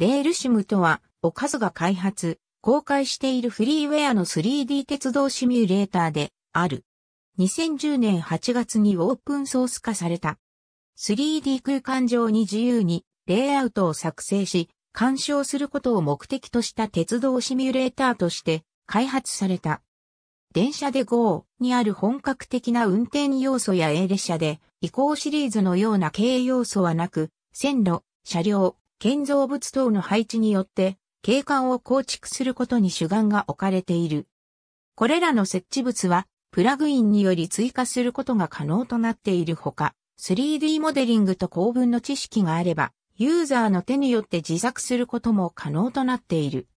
レールシムとは、おかずが開発、公開しているフリーウェアの 3D 鉄道シミュレーターである。2010年8月にオープンソース化された。3D 空間上に自由にレイアウトを作成し、干渉することを目的とした鉄道シミュレーターとして開発された。電車で GO にある本格的な運転要素や A 列車で移行シリーズのような経営要素はなく、線路、車両、建造物等の配置によって景観を構築することに主眼が置かれている。これらの設置物はプラグインにより追加することが可能となっているほか、3D モデリングと構文の知識があれば、ユーザーの手によって自作することも可能となっている。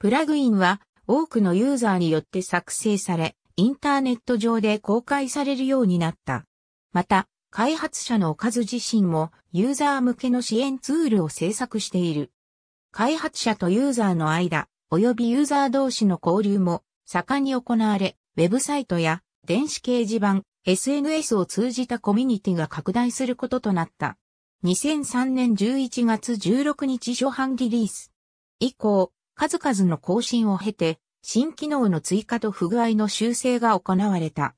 プラグインは多くのユーザーによって作成され、インターネット上で公開されるようになった。また、開発者のおかず自身もユーザー向けの支援ツールを制作している。開発者とユーザーの間、及びユーザー同士の交流も盛んに行われ、ウェブサイトや電子掲示板、SNS を通じたコミュニティが拡大することとなった。2003年11月16日初版リリース。以降、数々の更新を経て、新機能の追加と不具合の修正が行われた。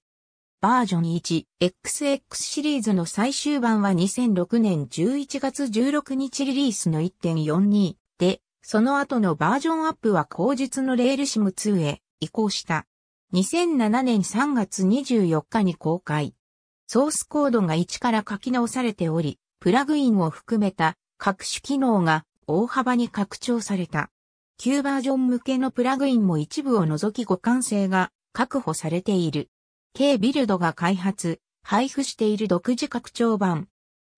バージョン 1XX シリーズの最終版は2006年11月16日リリースの1.42で、その後のバージョンアップは後日のレールシム2へ移行した。2007年3月24日に公開。ソースコードが1から書き直されており、プラグインを含めた各種機能が大幅に拡張された。旧バージョン向けのプラグインも一部を除き互換性が確保されている。K ビルドが開発、配布している独自拡張版。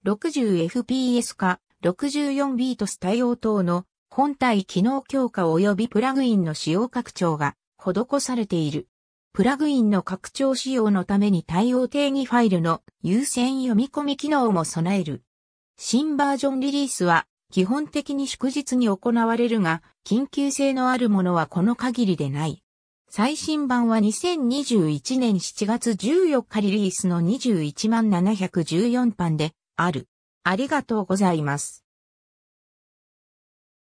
60fps 化、64ビートス対応等の本体機能強化及びプラグインの使用拡張が施されている。プラグインの拡張使用のために対応定義ファイルの優先読み込み機能も備える。新バージョンリリースは基本的に祝日に行われるが、緊急性のあるものはこの限りでない。最新版は2021年7月14日リリースの21万714版である。ありがとうございます。